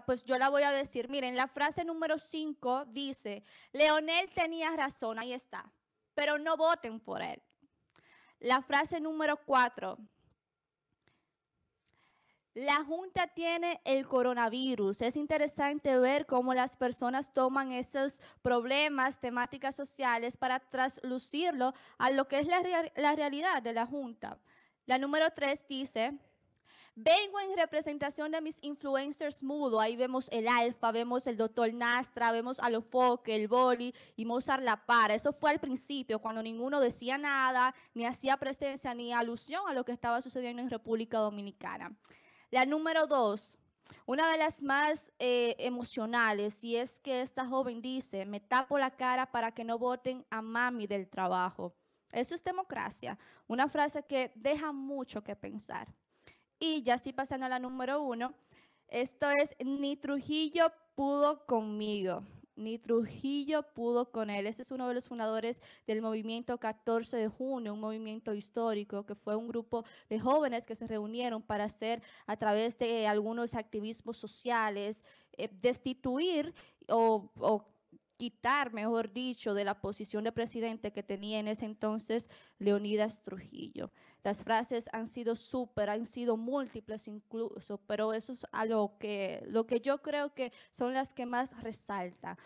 pues yo la voy a decir. Miren, la frase número 5 dice, Leonel tenía razón, ahí está, pero no voten por él. La frase número 4, la Junta tiene el coronavirus. Es interesante ver cómo las personas toman esos problemas, temáticas sociales para traslucirlo a lo que es la, la realidad de la Junta. La número 3 dice, Vengo en representación de mis influencers mudo. Ahí vemos el Alfa, vemos el Doctor Nastra, vemos a Lofoque, el Boli y Mozart La Para. Eso fue al principio, cuando ninguno decía nada, ni hacía presencia, ni alusión a lo que estaba sucediendo en República Dominicana. La número dos, una de las más eh, emocionales, y es que esta joven dice, me tapo la cara para que no voten a mami del trabajo. Eso es democracia, una frase que deja mucho que pensar. Y ya sí pasando a la número uno, esto es Ni Trujillo pudo conmigo. Ni Trujillo pudo con él. Ese es uno de los fundadores del movimiento 14 de junio, un movimiento histórico que fue un grupo de jóvenes que se reunieron para hacer a través de algunos activismos sociales, eh, destituir o, o quitar, mejor dicho, de la posición de presidente que tenía en ese entonces Leonidas Trujillo. Las frases han sido súper, han sido múltiples incluso, pero eso es a lo que, lo que yo creo que son las que más resaltan.